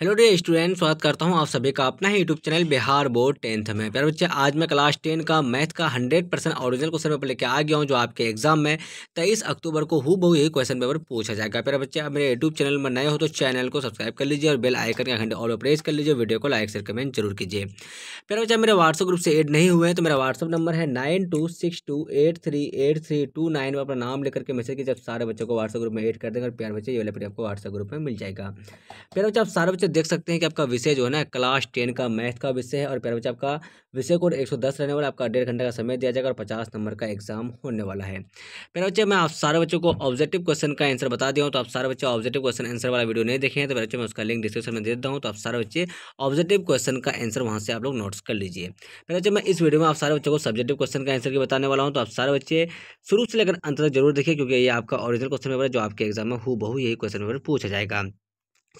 Hello day student स्वागत करता हूं आप सभी का अपना ही YouTube channel Bihar board tenth में प्यारे बच्चे आज मैं क्लास टेन का मैथ का hundred percent original question paper लेके आ गया हूं जो आपके एग्जाम में तेईस अक्टूबर को हु बहु यही क्वेश्चन पेपर पूछा जाएगा प्यारे बच्चे आप मेरे यूट्यूब चैनल में नए हो तो चैनल को सब्सक्राइब कर लीजिए और बेल आइकन का घंटे और प्रेस कर लीजिए वीडियो को लाइक शेयर कमेंट जरूर कीजिए प्यारे बच्चे मेरे व्हाट्सअप ग्रुप से एड नहीं हुए तो मेरा व्हाट्सअप नंबर है nine two six two eight three eight three two nine अपना नाम लेकर के मैसेज कीजिए आप सारे बच्चों को व्हाट्सअप ग्रुप में एड कर देंगे और प्यारे बच्चे ये वाले आपको व्हाट्सअप ग्रुप में मिल जाएगा प्यारे बच्चे आप सारे से तो देख सकते हैं कि आपका विषय जो है ना क्लास टेन का मैथ का विषय है और प्यारे बच्चे आपका विषय कोड 110 रहने वाला आपका डेढ़ घंटे का समय दिया जाएगा और पचास नंबर का एग्जाम होने वाला है प्यारे बच्चे मैं आप सारे बच्चों को ऑब्जेक्टिव क्वेश्चन का आंसर बता दिया हूँ तो आप सारे बच्चे ऑब्जेक्टिव क्वेश्चन आंसर वाला वीडियो नहीं देखे हैं तो बच्चे मैं उसका लिंक डिस्क्रिप्शन में दे देता हूँ तो आप सारे बच्चे ऑब्जेक्टिव क्वेश्चन का आंसर वहाँ से आप लोग नोट्स कर लीजिए प्यारे बच्चे मैं इस वीडियो में आप सारे बच्चों को सब्जेक्टिव क्वेश्चन का आंसर भी बताने वाला हूँ तो आप सारे बच्चे शुरू से लेकर अंत तक जरूर देखिए क्योंकि ये आपका ऑरिजिनल क्वेश्चन पेपर है जो आपके एग्जाम में हु बहु यही क्वेश्चन पेपर पूछा जाएगा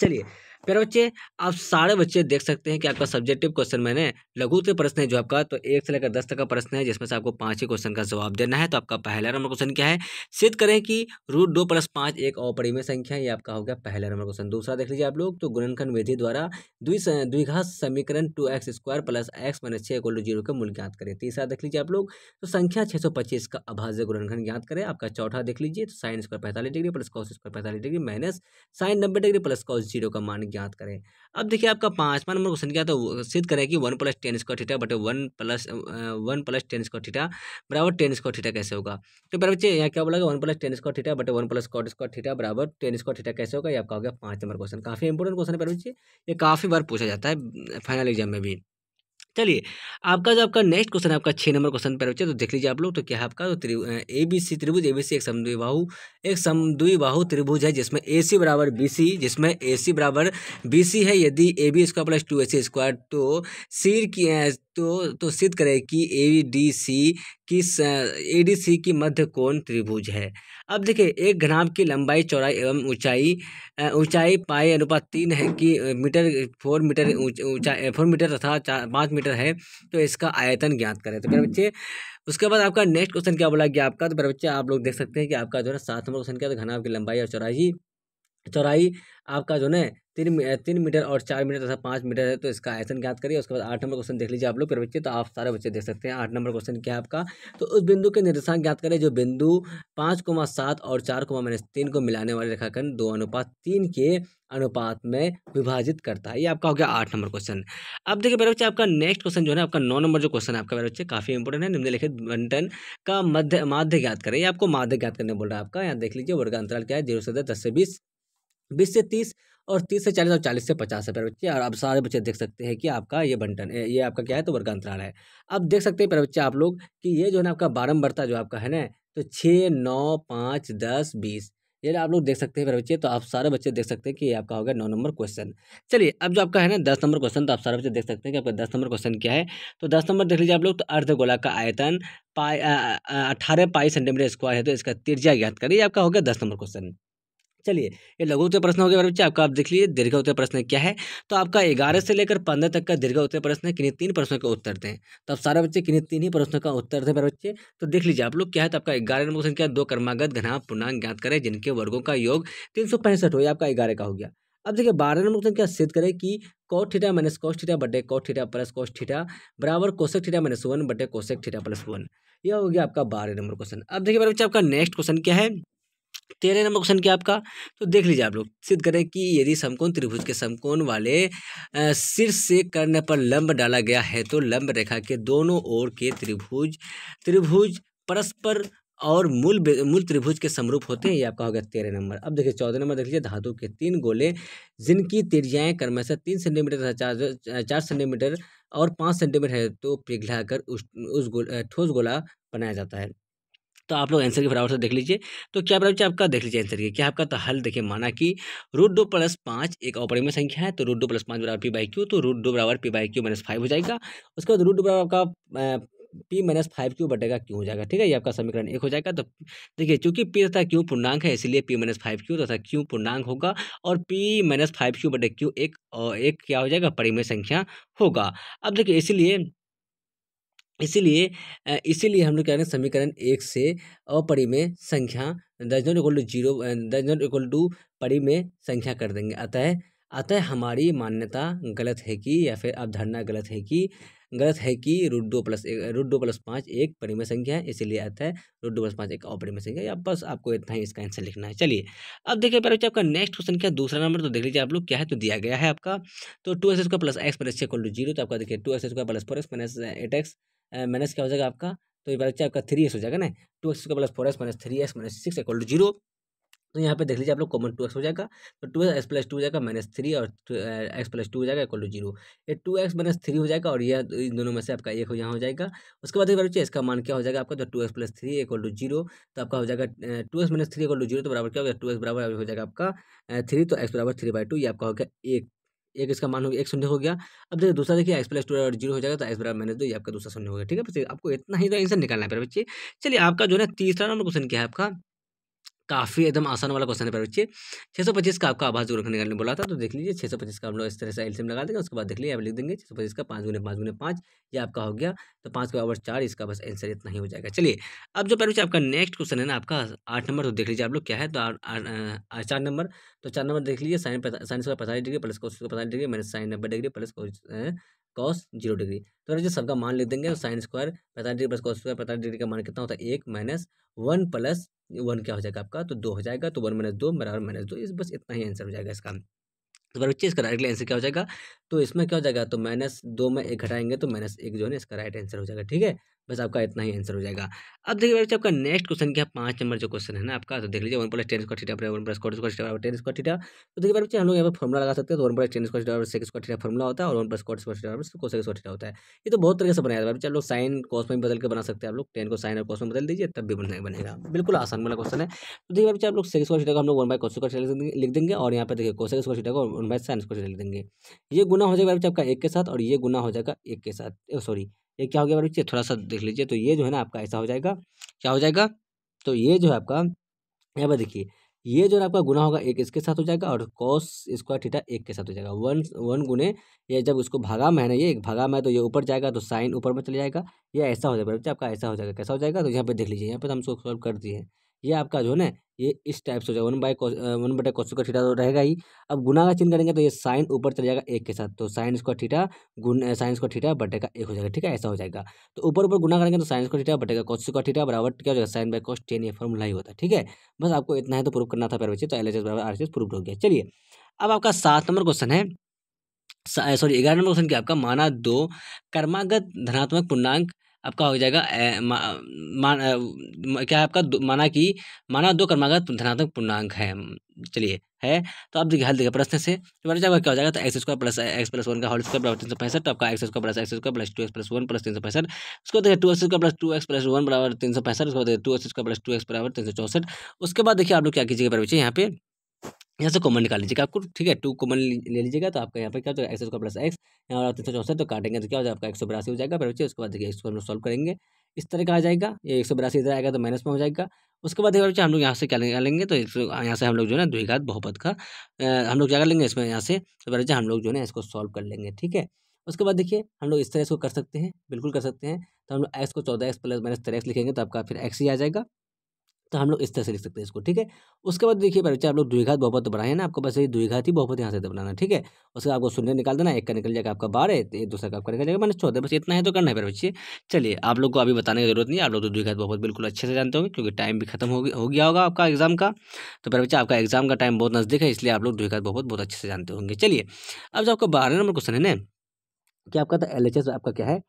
चलिए प्यारे बच्चे आप सारे बच्चे देख सकते हैं कि आपका सब्जेक्टिव क्वेश्चन मैंने लघु से प्रश्न है जो आपका तो एक से लेकर दस तक का प्रश्न है जिसमें से आपको पाँच ही क्वेश्चन का जवाब देना है तो आपका पहला नंबर क्वेश्चन क्या है सिद्ध करें कि रूट दो प्लस पाँच एक अपरिमेय संख्या ये आपका हो गया पहला नंबर क्वेश्चन दूसरा देख लीजिए आप लोग तो गुणनखंड विधि द्वारा द्विघात समीकरण two x square plus x minus छः इक्वल टू जीरो का मूल्य ज्ञात करें तीसरा देख लीजिए आप लोग तो संख्या छः सौ पच्चीस का अभाज्य गुणनखंड ज्ञात करें आपका चौथा देख लीजिए तो साइन स्क्वायर पैंतालीस डिग्री प्लस कॉस स्क्वायर पैंतालीस डिग्री माइनस साइन नब्बे डिग्री प्लस कॉस जीरो का मान ज्ञात करें अब देखिए आपका पाँचवा नंबर क्वेश्चन क्या तो सिद्ध करें कि one plus tan square theta बटे one plus one plus tan square theta बराबर टेन स्क्वायर थीटा कैसे होगा तो मेरे बच्चे यहाँ क्या बोला one plus tan square theta बटे one plus cot square theta बराबर टेन स्क्वायर थीटा कैसे होगा ये आपका हो गया पाँच नंबर क्वेश्चन काफ़ी इंपॉर्टेंट क्वेश्चन है मेरे बच्चे ये काफ़ी बार पूछा जाता है फाइनल एग्जाम में भी चलिए आपका जो आपका नेक्स्ट क्वेश्चन है आपका छः नंबर क्वेश्चन पर बच्चे तो देख लीजिए आप लोग तो क्या है आपका त्रि ए बी सी त्रिभुज ए बी सी एक समद्विबाहु एक समद्विबाहु त्रिभुज है जिसमें ए सी बराबर बी सी जिसमें ए सी बराबर बी सी है यदि A B square plus two A C square तो सीर की तो तो सिद्ध करें कि ए डी सी की ए डी सी की मध्य कोण त्रिभुज है अब देखिए एक घनाभ की लंबाई चौड़ाई एवं ऊंचाई ऊंचाई पाए अनुपात तीन है कि मीटर फोर मीटर ऊंचाई फोर मीटर तथा चार पाँच मीटर किलोमीटर है तो इसका आयतन ज्ञात करें तो मेरे हम्म। बच्चे उसके बाद आपका नेक्स्ट क्वेश्चन क्या बोला गया आपका तो मेरे बच्चे आप लोग देख सकते हैं कि आपका जो है सात नंबर क्वेश्चन क्या तो घना आपकी की लंबाई और चौराही चौराई आपका जो है तीन तीन मीटर और चार मीटर तथा पाँच मीटर है तो इसका आयतन ज्ञात करिए उसके बाद आठ नंबर क्वेश्चन देख लीजिए आप लोग फिर बच्चे तो आप सारे बच्चे देख सकते हैं आठ नंबर क्वेश्चन क्या है आपका तो उस बिंदु के निर्देशांक ज्ञात करें जो बिंदु पाँच कोमा सात और चार कोमा माइनस तीन को मिलाने वाले रेखाखंड दो अनुपात तीन के अनुपात में विभाजित करता है ये आपका हो गया आठ नंबर क्वेश्चन अब देखिए मेरे बच्चे आपका नेक्स्ट क्वेश्चन जो है आपका नौ नंबर जो क्वेश्चन है आपका मेरे बच्चे काफी इंपॉर्टेंट है निम्नलिखित बंटन का मध्य माध्य ज्ञात करें ये आपको माध्य ज्ञात करने बोल रहा है आपका यहाँ देख लीजिए वर्ग अंतराल क्या है जीरो से दस से बीस बीस से तीस और तीस से चालीस और चालीस से पचास है बच्चे और अब सारे बच्चे देख सकते हैं कि आपका ये बंटन ये आपका क्या है तो वर्ग अंतराल है अब देख सकते हैं बच्चे आप लोग कि ये जो है ना आपका बारम्बरता जो आपका है ना तो छः नौ पाँच दस बीस ये आप लोग देख सकते हैं मेरे बच्चे तो आप सारे बच्चे देख सकते हैं कि आपका होगा नौ नंबर क्वेश्चन चलिए अब जो आपका है ना दस नंबर क्वेश्चन तो आप सारे बच्चे देख सकते हैं कि आपका दस नंबर क्वेश्चन क्या है तो दस नंबर देख लीजिए आप लोग तो अर्धगोला का आयतन पाई अठारह पाई सेंटीमीटर स्क्वायर है तो इसका तिरजा ज्ञात करिए आपका होगा दस नंबर क्वेश्चन चलिए ये लघु उत्तर प्रश्न हो गया बच्चे आपका आप देख लीजिए दीर्घ उत्तर प्रश्न क्या है तो आपका ग्यारह से लेकर पंद्रह तक का दीर्घ उत्तर प्रश्न है किन्हीं तीन प्रश्नों का उत्तर दें तो आप सारे बच्चे किन्हीं तीन ही प्रश्नों का उत्तर दें बच्चे तो देख लीजिए आप लोग क्या है तो आपका ग्यारह नंबर क्वेश्चन क्या दो कर्मागत घना पूर्णांक ज्ञात करें जिनके वर्गों का योग तीन सौ पैंसठ हो या आपका ग्यारह का हो गया अब देखिए बारह नंबर क्वेश्चन क्या सिद्ध करें कि cot theta minus cos theta बटे cot theta plus cos theta बराबर कोसेक थीटा माइनस वन बटे कोसेक थीटा प्लस वन यह हो गया आपका बारह नंबर क्वेश्चन अब देखिए बच्चे आपका नेक्स्ट क्वेश्चन क्या है तेरह नंबर क्वेश्चन क्या आपका तो देख लीजिए आप लोग सिद्ध करें कि यदि समकोण त्रिभुज के समकोण वाले सिर से करने पर लंब डाला गया है तो लंब रेखा के दोनों ओर के त्रिभुज त्रिभुज परस्पर और मूल मूल त्रिभुज के समरूप होते हैं ये आपका हो गया तेरह नंबर अब देखिए चौदह नंबर देख लीजिए धातु के तीन गोले जिनकी त्रिज्याएँ क्रमशः तीन सेंटीमीटर तथा चार चार सेंटीमीटर और पाँच सेंटीमीटर है तो पिघलाकर उस उस गोल ठोस गोला बनाया जाता है तो आप लोग आंसर के बराबर से देख लीजिए तो क्या बराबर आपका देख लीजिए आंसर के क्या आपका तो हल देखिए माना कि रूट दो प्लस पाँच एक अपरिमय संख्या है तो रूट दो प्लस पाँच बराबर पी बाई क्यू तो रूट दो बराबर P by Q minus five हो जाएगा उसके बाद रूट दो बराबर आपका पी माइनस फाइव क्यू बटेगा क्यू हो जाएगा ठीक है ये आपका समीकरण एक हो जाएगा तो देखिए चूंकि पी तथा क्यू पूर्णांक है इसलिए पी माइनस फाइव क्यू तथा क्यू पूर्णांक होगा और पी माइनस फाइव क्यू बटे क्यू एक और एक क्या हो जाएगा परिमेय संख्या होगा अब देखिए इसीलिए इसीलिए इसीलिए हम लोग क्या करें समीकरण एक से अपरिमय संख्या दस नॉट इक्वल टू जीरो दस नॉट इक्वल टू परि में संख्या कर देंगे अतः अतः हमारी मान्यता गलत है कि या फिर अवधारणा गलत है कि गलत है कि रूट दो प्लस एक रूट दो प्लस पाँच एक परिमय संख्या है इसीलिए आता है रूट दो प्लस पाँच एक अपरिमय संख्या या बस आपको इतना ही इसका आंसर लिखना है चलिए अब देखिए पहले बच्चे आपका नेक्स्ट क्वेश्चन क्या दूसरा नंबर तो देख लीजिए आप लोग क्या है तो दिया गया है आपका तो two S square plus x plus छः टू जीरो तो आपका देखिए two S square plus four x minus eight x minus क्या हो जाएगा आपका तो ये बच्चा आपका थ्री एस हो जाएगा ना टू एक्स का plus four S minus three S minus six equal to zero तो यहाँ पे देख लीजिए आप लोग कॉमन टू एक्स हो जाएगा तो टू एक्स प्लस टू हो जाएगा माइनस थ्री और एक्स प्लस टू हो जाएगा इक्वल टू जीरो ये टू एक्स माइनस थ्री हो जाएगा और यह इन दोनों में से आपका एक हो यहाँ हो जाएगा उसके बाद बच्चे इसका मान क्या हो जाएगा आपका तो two x plus three equal to zero तो आपका हो जाएगा two x minus three equal to zero तो बराबर क्या हो गया टू एक्स बराबर हो जाएगा आपका थ्री तो एक्स बराबर थ्री बाई टू ये आपका हो गया एक एक इसका मान हो गया एक शून्य हो गया अब देखिए दूसरा देखिए एक्स प्लस टू जीरो हो जाएगा तो एक्स बराबर माइनस दो ये आपका दूसरा शून्य हो गया ठीक है आपको इतना ही तो आंसर निकालना है बच्चे चलिए आपका जो है तीसरा नंबर क्वेश्चन क्या है आपका काफ़ी एकदम आसान वाला क्वेश्चन है पर बच्चे छः सौ पच्चीस का आपका आवाज दूर रखने का बोला था तो देख लीजिए छः सौ पच्चीस का हम लोग इस तरह से एल्सियम लगा देंगे उसके बाद देख लीजिए आप लिख देंगे छः सौ पच्चीस का पाँच गुने पाँच गुने पाँच ये आपका हो गया तो पाँच का आवर चार इसका बस आंसर इतना ही हो जाएगा चलिए अब जो पैर आपका नेक्स्ट क्वेश्चन है ना आपका आठ नंबर तो देख लीजिए आप लोग क्या है तो चार नंबर तो चार नंबर देख लीजिए साइन साइंस का पैंतालीस डिग्री प्लस को पैंतालीस डिग्री माइनस साइन नब्बे डिग्री प्लस को कॉस जीरो डिग्री तो जो सबका मान लिख देंगे साइन तो स्क्वायर पैंतालीस डिग्री प्लस कॉस स्क्वायर पैंतालीस डिग्री का मान कितना होता है एक माइनस वन प्लस वन क्या हो जाएगा आपका तो दो हो जाएगा तो वन माइनस दो बराबर माइनस दो इस बस इतना ही आंसर हो जाएगा इसका तो बार बच्चे इसका राइट आंसर क्या हो जाएगा तो इसमें क्या हो जाएगा तो माइनस दो में एक घटाएंगे तो माइनस एक जो है इसका राइट आंसर हो जाएगा ठीक है बस आपका इतना ही आंसर हो जाएगा अब देखिए बच्चे आपका नेक्स्ट क्वेश्चन क्या पांच नंबर जो क्वेश्चन है ना आपका तो देख लीजिए one plus tan square theta बराबर one plus cot square theta tan square theta तो देखिए बच्चे हम लोग यहाँ पर फॉर्मुला लगा सकते हैं तो वन प्लस टेन स्क्वायर बराबर सेक्स स्क्वायर थीटा फॉर्मुला होता है और one plus cot square theta बराबर कोसेक स्क्वायर थीटा होता है ये तो बहुत तरीके से बनाया जाता है बच्चे साइन कॉस में बदल के बना सकते हैं आप लोग टेन को साइन और कॉस में बदल दीजिए तब भी बनाया बनेगा बिल्कुल आसान वाला क्वेश्चन है तो देखिए बच्चे आप लोग सेक्स स्क्वायर थीटा को हम लोग वन बाय कॉस स्क्वायर लिख देंगे और यहाँ पर देखिए कोसेक स्क्वायर थीटा को वन बाय साइन स्क्वायर लिख देंगे ये गुना हो जाएगा बच्चे आपका एक के साथ और ये गुना हो जाएगा एक के साथ सॉरी ये क्या हो गया बच्चे थोड़ा सा देख लीजिए तो ये जो है ना आपका ऐसा हो जाएगा क्या हो जाएगा तो ये जो है आपका यहाँ पर देखिए ये जो है आपका गुना होगा एक इसके साथ हो जाएगा और कॉस स्क्वायर थीटा एक के साथ हो जाएगा वन वन गुने ये जब उसको भागा में है ना ये एक भागा में तो ये ऊपर जाएगा तो साइन ऊपर में चले जाएगा ये ऐसा हो जाएगा बच्चे आपका ऐसा हो जाएगा कैसा हो जाएगा तो यहाँ पे देख लीजिए यहाँ पे हम उसको सॉल्व कर दिए ये आपका जो है ना ये इस टाइप से हो जाएगा वन बाई वन बटे कोस का ठीठा तो रहेगा ही अब गुना का चिन्ह करेंगे तो ये साइन ऊपर चल जाएगा एक के साथ तो साइन स्क्वायर ठीठा गुण साइन स्क्वायर ठीठा बटे का एक हो जाएगा ठीक है ऐसा हो जाएगा तो ऊपर ऊपर गुना करेंगे तो साइन स्क्वायर ठीठा बटे का कोस का ठीठा बराबर क्या हो जाएगा साइन बाई कोस टेन ये फॉर्मूला ही होता है ठीक है बस आपको इतना है तो प्रूफ करना था पैर बच्चे तो एल एच एस बराबर आर एस प्रूफ हो गया चलिए अब आपका सात नंबर क्वेश्चन है सॉरी ग्यारह नंबर क्वेश्चन क्या आपका माना दो कर्मागत धनात्मक पूर्णांक आपका हो जाएगा ए, मा, मा, क्या आपका माना कि माना दो कर्मागत धनात्मक पूर्णांक है चलिए है तो आप देखिए हल देखिए प्रश्न से तो जाएगा क्या हो जाएगा तो x square plus x plus one का होल स्क्वायर बराबर तीन सौ पैंसठ तो आपका x square plus x square plus two x plus one plus तीन सौ पैंसठ उसको देखिए two x square plus two x plus one बराबर तीन सौ पैंसठ उसको देखिए two x square plus two x बराबर तीन सौ चौसठ उसके बाद देखिए आप लोग क्या कीजिएगा बच्चे यहाँ पे यहाँ से कॉमन निकाल लीजिएगा आपको ठीक है टू कॉमन ले लीजिएगा तो आपका यहाँ पर क्या होता है एक्स स्क्वायर प्लस एक्स यहाँ तीन सौ चौसठ तो काटेंगे तो क्या हो जाएगा आपका एक सौ बरासी हो जाएगा फिर उसके बाद देखिए इसको हम लोग सॉल्व करेंगे इस तरह का आ जाएगा ये एक सौ बरासी इधर आएगा तो माइनस में हो जाएगा उसके बाद देखिए हम लोग यहाँ से क्या लेंगे तो यहाँ से हम लोग जो है ना द्विघात बहुपद का हम लोग क्या कर लेंगे इसमें यहाँ से तो बच्चे हम लोग जो है ना इसको सॉल्व कर लेंगे ठीक है उसके बाद देखिए हम लोग इस तरह इसको कर सकते हैं बिल्कुल कर सकते हैं तो हम लोग एक्स को चौदह एक्स प्लस माइनस तेरह एक्स लिखेंगे तो आपका फिर एक्स ही आ जाएगा तो हम लोग इस तरह से लिख सकते हैं इसको ठीक है उसके बाद देखिए बच्चे आप लोग द्विघात बहुपत तो बनाए ना आपको बस ये द्विघात ही बहुपत यहाँ से बनाना ठीक है उसके आपको शून्य निकाल देना एक का निकल जाएगा आपका बारह दूसरा का आपका निकल जाएगा मैंने चौदह बस इतना है तो करना है पर बच्चे चलिए आप लोग को अभी बताने की जरूरत नहीं आप लोग तो द्विघात बहुत बिल्कुल अच्छे से जानते होंगे क्योंकि टाइम भी खत्म हो गया होगा आपका एग्जाम का तो पर बच्चे आपका एग्जाम का टाइम बहुत नजदीक है इसलिए आप लोग द्विघात बहुपत बहुत अच्छे से जानते होंगे चलिए अब जो आपका बारह नंबर क्वेश्चन है ना कि आपका तो एल आपका क्या है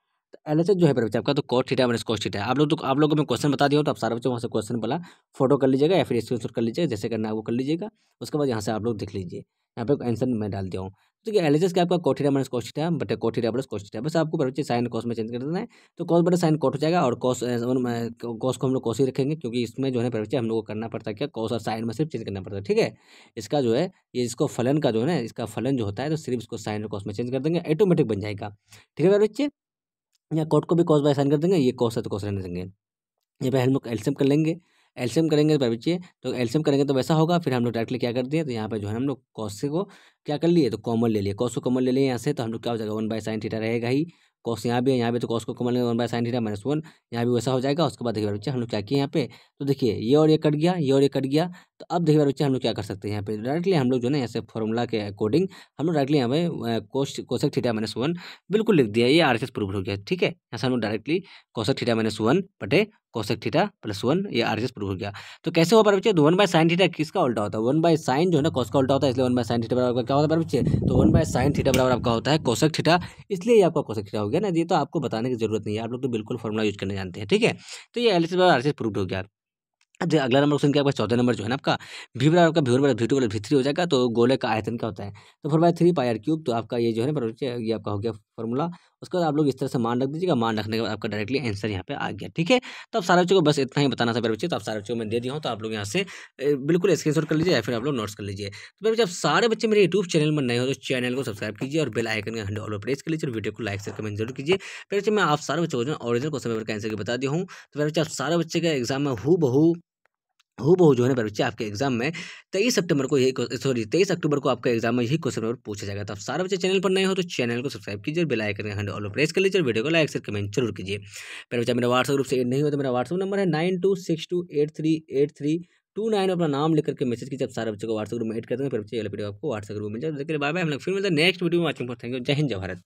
एल एच तो जो है बच्चे आपका तो cot theta minus cos theta आप लोग तो आप लोगों को मैं क्वेश्चन बता दिया तो आप सारे बच्चे वहाँ से क्वेश्चन बोला फोटो कर लीजिएगा या फिर स्क्रीन कर लीजिएगा जैसे करना है वो कर लीजिएगा उसके बाद यहाँ से आप लोग देख लीजिए यहाँ पे आंसर मैं डाल दिया हूँ तो ये एल का आपका कोठीटा माइनस कोठीटा बटे कोठीटा प्लस कोठीटा बस आपको बच्चे साइन कॉस में चेंज कर देना है तो कॉस बटे साइन कॉट हो जाएगा और कॉस कॉस मतलब को हम लोग कॉस ही रखेंगे क्योंकि इसमें जो है बच्चे हम लोग को करना पड़ता है क्या कॉस और साइन में सिर्फ चेंज करना पड़ता है ठीक है इसका जो है ये इसको फलन का जो है ना इसका फलन जो होता है तो सिर्फ इसको साइन और कॉस में चेंज कर देंगे ऑटोमेटिक बन जाएगा ठीक है बच्चे यहाँ कोट को भी कॉस बाई साइन कर देंगे ये कॉस है तो कॉस रहने देंगे यहाँ पे हम लोग एल्सियम कर लेंगे एल्सियम करेंगे तो बच्चे तो एल्सियम करेंगे तो वैसा होगा फिर हम लोग डायरेक्टली क्या कर दिए तो यहाँ पर जो है हम लोग कॉस को क्या कर लिए तो कॉमन ले लिए कॉस को कॉमन ले लिए यहाँ से तो हम लोग क्या हो जाएगा वन बाई साइन थीटा रहेगा ही कॉस यहाँ भी है यहाँ पे तो कॉस को कमल लेंगे one by sine theta minus one यहाँ भी वैसा हो जाएगा उसके बाद देखिए बच्चे हम लोग क्या किए यहाँ पे तो देखिए ये और ये कट गया ये और ये कट गया तो अब देखिए बच्चे हम लोग क्या कर सकते हैं यहाँ पे डायरेक्टली हम लोग जो ना ऐसे फॉर्मूला के अकॉर्डिंग हम लोग डायरेक्टली यहाँ पे कोशक थीटा माइनस वन बिल्कुल लिख दिया ये आर एस प्रूफ हो गया ठीक है यहाँ से हम लोग directly cosec theta minus one बटे कोसेक थीटा प्लस वन ये आर एस प्रूव हो गया तो कैसे हो पर बच्चे तो वन बाय साइन थीटा किसका उल्टा होता है वन बाय साइन जो है ना कॉस का उल्टा होता है इसलिए वन बाय साइन थीटा बराबर क्या होता है पर बच्चे तो वन बाय साइन थीटा बराबर आपका होता है कोसेक थीटा इसलिए आपका कोसेक थीटा हो गया ना ये तो आपको बताने की जरूरत नहीं है आप लोग तो बिल्कुल फॉर्मुला यूज करने जानते हैं ठीक है तो ये एल बराबर आर एस प्रूव हो गया अब जो अगला नंबर क्वेश्चन क्या आपका चौथा नंबर जो है ना आपका भी बराबर आपका भी बराबर भी बराबर भी थ्री हो जाएगा तो गोले का आयतन क्या होता है तो four by three pi r cube तो आपका ये जो है ना ये आपका हो गया फॉर्मूला उसके बाद आप लोग इस तरह से मान रख दीजिएगा मान रखने के बाद आपका डायरेक्टली आंसर यहाँ पे आ गया ठीक है तो आप सारे बच्चों को बस इतना ही बताना था मेरे बच्चे तो आप सारे बच्चों को मैं दे दिया हूँ तो आप लोग यहाँ से बिल्कुल स्क्रीन कर लीजिए या फिर आप लोग नोट्स कर लीजिए तो मेरे बच्चे आप सारे बच्चे मेरे यूट्यूब चैनल में नए हो तो चैनल को सब्सक्राइब कीजिए और बेल आइकन का हंड प्रेस कर लीजिए और वीडियो को लाइक से कमेंट जरूर कीजिए मेरे बच्चे मैं आप सारे बच्चों को ऑरिजिनल क्वेश्चन पेपर का आंसर बता दिया हूँ तो मेरे बच्चे आप सारे बच्चे का एग्जाम में हु बहु हूबहू जो है ना बच्चे आपके एग्जाम में तेईस सितंबर को यही सॉरी तेईस अक्टूबर को आपका एग्जाम में यही क्वेश्चन और पूछा जाएगा तो आप सारे बच्चे चैनल पर नए हो तो चैनल को सब्सक्राइब कीजिए बेल आइकन का हैंड ऑल प्रेस कर लीजिए वीडियो को लाइक से कमेंट जरूर कीजिए पहले बच्चा मेरा व्हाट्सअप ग्रुप से एड नहीं हो तो मेरा व्हाट्सअप नंबर है nine two six two eight three eight three two nine अपना नाम लिख करके मैसेज कीजिए आप सारे बच्चों को व्हाट्सअप ग्रुप में एड कर देंगे फिर बच्चे वीडियो आपको व्हाट्सअप ग्रुप मिल जाए बाय बाय हम लोग फिर मिलते हैं नेक्स्ट वीडियो में वाचिंग फॉर थैंक यू जय हिंद जय भारत